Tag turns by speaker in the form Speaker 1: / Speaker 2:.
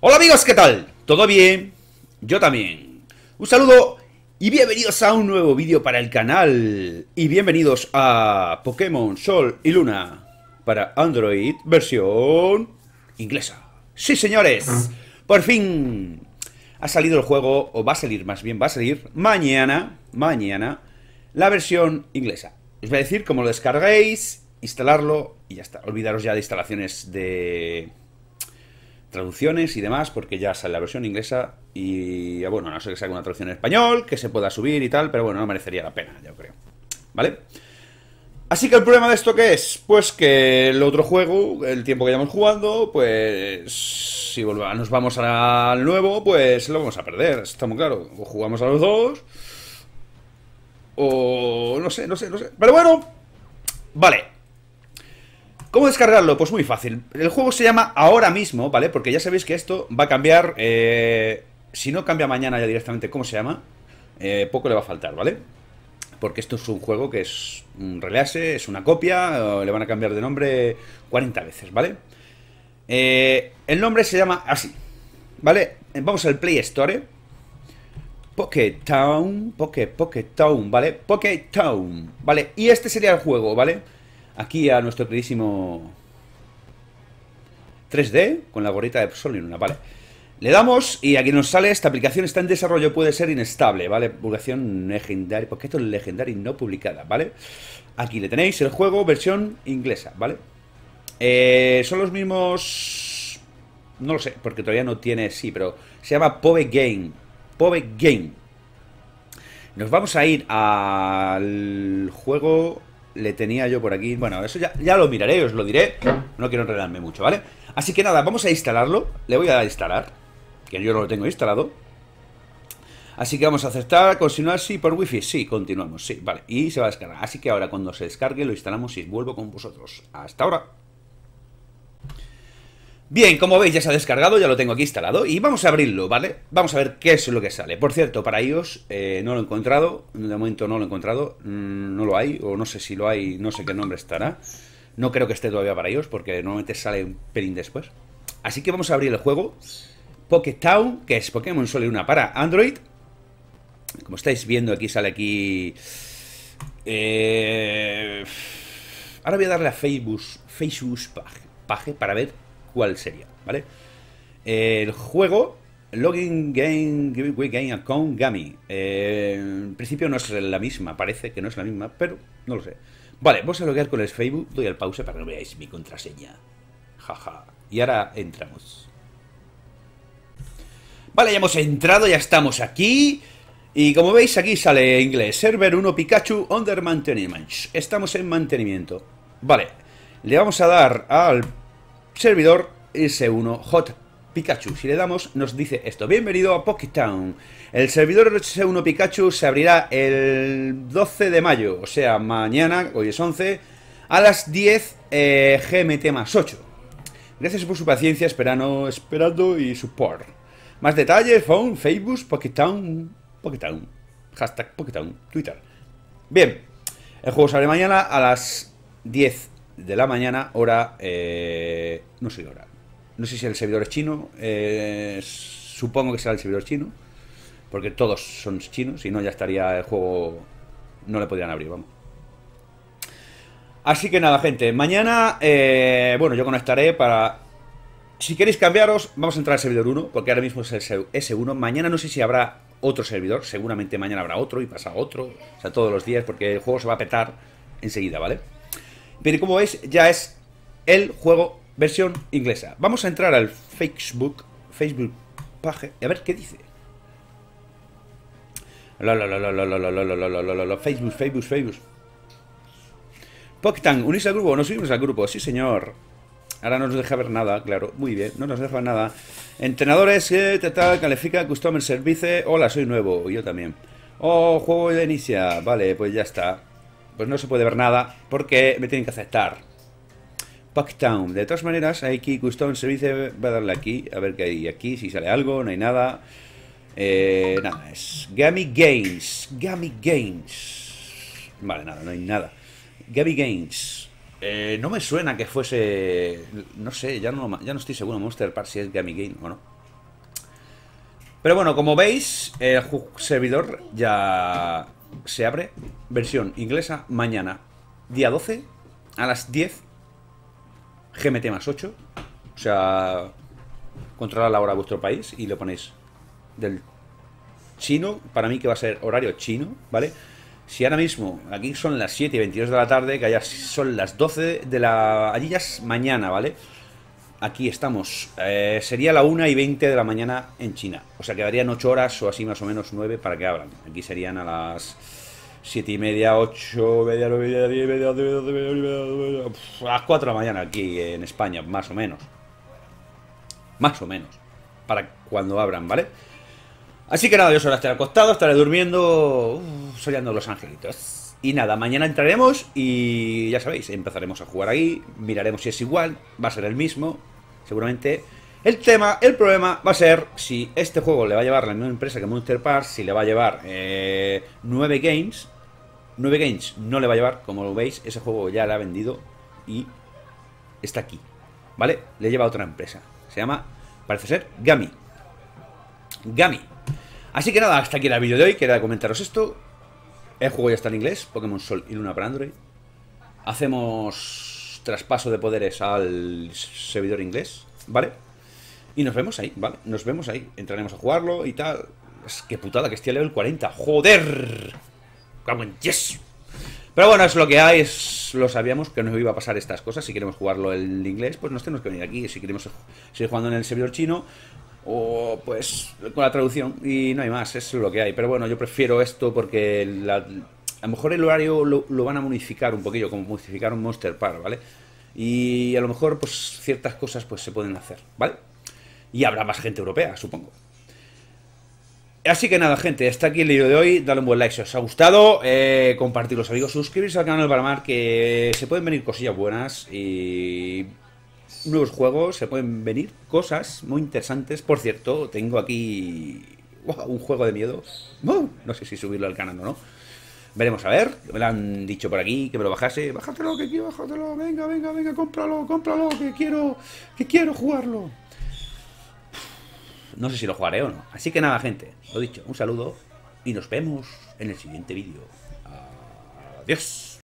Speaker 1: Hola amigos, ¿qué tal? ¿Todo bien? Yo también. Un saludo y bienvenidos a un nuevo vídeo para el canal. Y bienvenidos a Pokémon Sol y Luna para Android versión inglesa. Sí, señores. Por fin ha salido el juego, o va a salir más bien, va a salir mañana, mañana, la versión inglesa. Os voy a decir cómo lo descarguéis, instalarlo y ya está. Olvidaros ya de instalaciones de traducciones y demás, porque ya sale la versión inglesa y bueno, no sé que salga una traducción en español, que se pueda subir y tal, pero bueno, no merecería la pena, yo creo. ¿Vale? Así que el problema de esto qué es, pues que el otro juego, el tiempo que llevamos jugando, pues si nos vamos al nuevo, pues lo vamos a perder, está muy claro. O jugamos a los dos, o no sé, no sé, no sé. Pero bueno, vale. ¿Cómo descargarlo? Pues muy fácil. El juego se llama ahora mismo, ¿vale? Porque ya sabéis que esto va a cambiar, eh, si no cambia mañana ya directamente cómo se llama, eh, poco le va a faltar, ¿vale? porque esto es un juego que es un relase, es una copia, le van a cambiar de nombre 40 veces, ¿vale? Eh, el nombre se llama así, ¿vale? Eh, vamos al Play Store. ¿eh? Pocket Town, Pocket, Pocket Town, ¿vale? Pocket Town, ¿vale? Y este sería el juego, ¿vale? Aquí a nuestro queridísimo 3D, con la gorrita de una, ¿vale? Le damos y aquí nos sale, esta aplicación está en desarrollo, puede ser inestable, ¿vale? Publicación legendaria, porque esto es legendaria y no publicada, ¿vale? Aquí le tenéis el juego, versión inglesa, ¿vale? Eh, son los mismos... No lo sé, porque todavía no tiene, sí, pero se llama Pove Game. Pove Game. Nos vamos a ir al juego... Le tenía yo por aquí. Bueno, eso ya, ya lo miraré, os lo diré. No quiero enredarme mucho, ¿vale? Así que nada, vamos a instalarlo. Le voy a instalar que yo no lo tengo instalado. Así que vamos a aceptar, continuar, sí, por wifi, sí, continuamos, sí, vale, y se va a descargar. Así que ahora cuando se descargue lo instalamos y vuelvo con vosotros. Hasta ahora. Bien, como veis ya se ha descargado, ya lo tengo aquí instalado y vamos a abrirlo, ¿vale? Vamos a ver qué es lo que sale. Por cierto, para iOS eh, no lo he encontrado, de momento no lo he encontrado, mm, no lo hay, o no sé si lo hay, no sé qué nombre estará. No creo que esté todavía para iOS porque normalmente sale un pelín después. Así que vamos a abrir el juego Town, que es Pokémon Sol y Luna para Android. Como estáis viendo, aquí sale aquí... Eh, ahora voy a darle a Facebook, Facebook page, para ver cuál sería, ¿vale? El juego Login Game Way Game Account Gami. Eh, en principio no es la misma, parece que no es la misma, pero no lo sé. Vale, vamos a loguear con el Facebook, doy al pause para que veáis mi contraseña. Jaja. Y ahora entramos. Vale, ya hemos entrado, ya estamos aquí. Y como veis aquí sale en inglés, server 1 Pikachu under maintenance. Estamos en mantenimiento. Vale, le vamos a dar al servidor S1 Hot Pikachu. Si le damos, nos dice esto. Bienvenido a Poketown. El servidor S1 Pikachu se abrirá el 12 de mayo, o sea, mañana, hoy es 11, a las 10 eh, GMT más 8. Gracias por su paciencia, esperando, esperando y support. Más detalles, phone, Facebook, Pocketown, Poketown, hashtag Poketown, Twitter. Bien, el juego sale mañana a las 10 de la mañana, hora... Eh, no sé hora. No sé si el servidor es chino, eh, supongo que será el servidor chino, porque todos son chinos, si no ya estaría el juego... No le podrían abrir, vamos. Así que nada, gente, mañana, eh, bueno, yo conectaré para si queréis cambiaros, vamos a entrar al servidor 1, porque ahora mismo es el S1. Mañana no sé si habrá otro servidor, seguramente mañana habrá otro y pasa otro, o sea, todos los días, porque el juego se va a petar enseguida, ¿vale? Pero como veis, ya es el juego versión inglesa. Vamos a entrar al Facebook, Facebook Page, a ver qué dice. Facebook, Facebook, Facebook. ¿Poctang, ¿unís al grupo? ¿Nos unimos al grupo? Sí, señor. Ahora no nos deja ver nada, claro. Muy bien, no nos deja nada. Entrenadores, eh, tal, califica, customer service. Hola, soy nuevo, yo también. Oh, juego de inicia. Vale, pues ya está. Pues no se puede ver nada porque me tienen que aceptar. Packtown. De todas maneras, hay aquí Custom Service. Voy a darle aquí, a ver qué hay aquí. Si sale algo, no hay nada. Eh, nada, es Gammy Games. Gammy Games. Vale, nada, no hay nada. Gammy Games. Eh, no me suena que fuese. No sé, ya no, ya no estoy seguro, Monster Park, si es Gammy Game o no. Pero bueno, como veis, el servidor ya se abre. Versión inglesa mañana, día 12, a las 10. GMT más 8. O sea, controlad la hora de vuestro país y lo ponéis del chino. Para mí que va a ser horario chino, ¿vale? vale si ahora mismo, aquí son las 7 y 22 de la tarde, que ya son las 12 de la... Allí ya es mañana, ¿vale? Aquí estamos. Eh, sería la 1 y 20 de la mañana en China. O sea, quedarían 8 horas o así más o menos 9 para que abran. Aquí serían a las 7 y media, 8, media, 9, media, media, media, media, a las 4 de la mañana aquí en España, más o menos. Más o menos. Para cuando abran, ¿vale? vale Así que nada, yo ahora estaré acostado, estaré durmiendo, uh, soñando los angelitos. Y nada, mañana entraremos y ya sabéis, empezaremos a jugar ahí, miraremos si es igual, va a ser el mismo, seguramente. El tema, el problema va a ser si este juego le va a llevar la misma empresa que Monster Park, si le va a llevar 9 eh, games. 9 games no le va a llevar, como lo veis, ese juego ya le ha vendido y está aquí. ¿Vale? Le lleva a otra empresa. Se llama, parece ser, Gami. Gami. Así que nada, hasta aquí el vídeo de hoy. Quería comentaros esto. El juego ya está en inglés, Pokémon Sol y Luna para Android. Hacemos traspaso de poderes al servidor inglés, ¿vale? Y nos vemos ahí, ¿vale? Nos vemos ahí. Entraremos a jugarlo y tal. Es que putada que estoy a level 40. ¡Joder! ¡Cago yes! Pero bueno, es lo que hay, es, lo sabíamos que nos iba a pasar estas cosas. Si queremos jugarlo en inglés, pues nos tenemos que venir aquí. Si queremos seguir jugando en el servidor chino, o pues con la traducción y no hay más, es lo que hay. Pero bueno, yo prefiero esto porque a lo mejor el horario lo, van a modificar un poquillo, como un Monster Park, ¿vale? Y a lo mejor pues ciertas cosas pues se pueden hacer, ¿vale? Y habrá más gente europea, supongo. Así que nada, gente, hasta aquí el vídeo de hoy. Dale un buen like si os ha gustado. Eh, compartir los amigos, suscribirse al canal de Paramar que se pueden venir cosillas buenas. Y nuevos juegos, se pueden venir cosas muy interesantes. Por cierto, tengo aquí un juego de miedo. no sé si subirlo al canal o no. Veremos a ver. Me lo han dicho por aquí que me lo bajase. Bájatelo, que quiero, bájatelo. Venga, venga, venga, cómpralo, cómpralo, que quiero, que quiero jugarlo. No sé si lo jugaré o no. Así que nada, gente. Lo dicho, un saludo y nos vemos en el siguiente vídeo. Adiós.